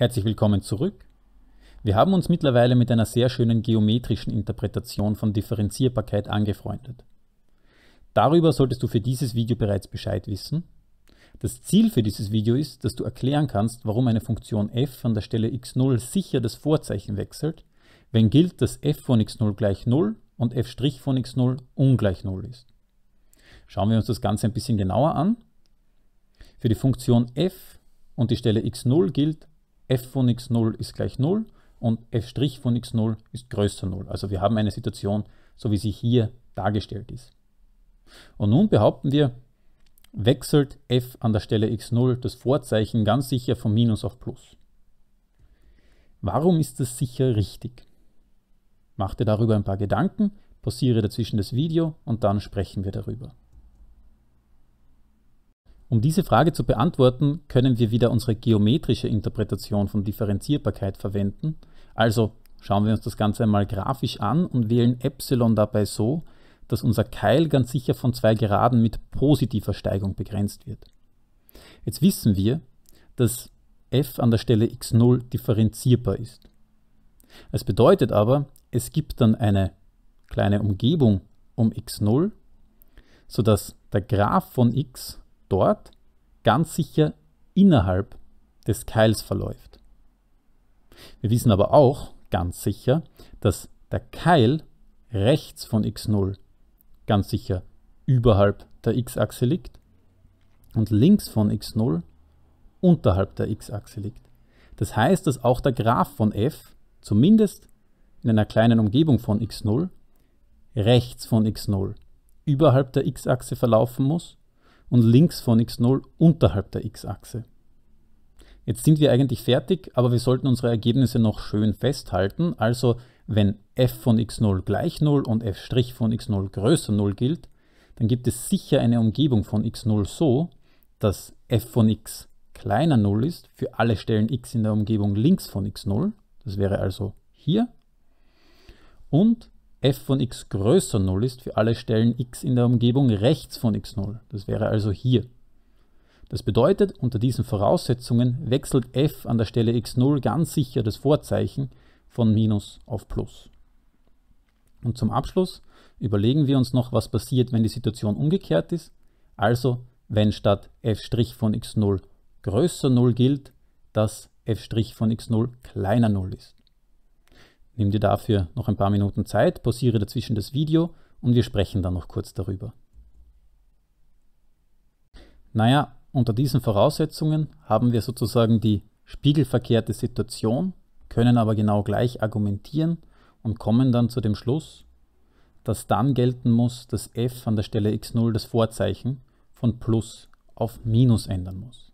Herzlich willkommen zurück. Wir haben uns mittlerweile mit einer sehr schönen geometrischen Interpretation von Differenzierbarkeit angefreundet. Darüber solltest du für dieses Video bereits Bescheid wissen. Das Ziel für dieses Video ist, dass du erklären kannst, warum eine Funktion f an der Stelle x0 sicher das Vorzeichen wechselt, wenn gilt, dass f von x0 gleich 0 und f' von x0 ungleich 0 ist. Schauen wir uns das Ganze ein bisschen genauer an. Für die Funktion f und die Stelle x0 gilt, f von x0 ist gleich 0 und f' von x0 ist größer 0. Also wir haben eine Situation, so wie sie hier dargestellt ist. Und nun behaupten wir, wechselt f an der Stelle x0 das Vorzeichen ganz sicher von Minus auf Plus. Warum ist das sicher richtig? Mach dir darüber ein paar Gedanken, pausiere dazwischen das Video und dann sprechen wir darüber. Um diese Frage zu beantworten, können wir wieder unsere geometrische Interpretation von Differenzierbarkeit verwenden. Also schauen wir uns das Ganze einmal grafisch an und wählen Epsilon dabei so, dass unser Keil ganz sicher von zwei Geraden mit positiver Steigung begrenzt wird. Jetzt wissen wir, dass f an der Stelle x0 differenzierbar ist. Es bedeutet aber, es gibt dann eine kleine Umgebung um x0, sodass der Graph von x dort ganz sicher innerhalb des Keils verläuft. Wir wissen aber auch ganz sicher, dass der Keil rechts von x0 ganz sicher überhalb der x-Achse liegt und links von x0 unterhalb der x-Achse liegt. Das heißt, dass auch der Graph von f, zumindest in einer kleinen Umgebung von x0, rechts von x0 überhalb der x-Achse verlaufen muss und links von x0 unterhalb der x-Achse. Jetzt sind wir eigentlich fertig, aber wir sollten unsere Ergebnisse noch schön festhalten. Also wenn f von x0 gleich 0 und f' von x0 größer 0 gilt, dann gibt es sicher eine Umgebung von x0 so, dass f von x kleiner 0 ist für alle Stellen x in der Umgebung links von x0. Das wäre also hier. Und f von x größer 0 ist für alle Stellen x in der Umgebung rechts von x0. Das wäre also hier. Das bedeutet, unter diesen Voraussetzungen wechselt f an der Stelle x0 ganz sicher das Vorzeichen von Minus auf Plus. Und zum Abschluss überlegen wir uns noch, was passiert, wenn die Situation umgekehrt ist. Also, wenn statt f' von x0 größer 0 gilt, dass f' von x0 kleiner 0 ist. Nimm dir dafür noch ein paar Minuten Zeit, pausiere dazwischen das Video und wir sprechen dann noch kurz darüber. Naja, unter diesen Voraussetzungen haben wir sozusagen die spiegelverkehrte Situation, können aber genau gleich argumentieren und kommen dann zu dem Schluss, dass dann gelten muss, dass f an der Stelle x0 das Vorzeichen von plus auf minus ändern muss.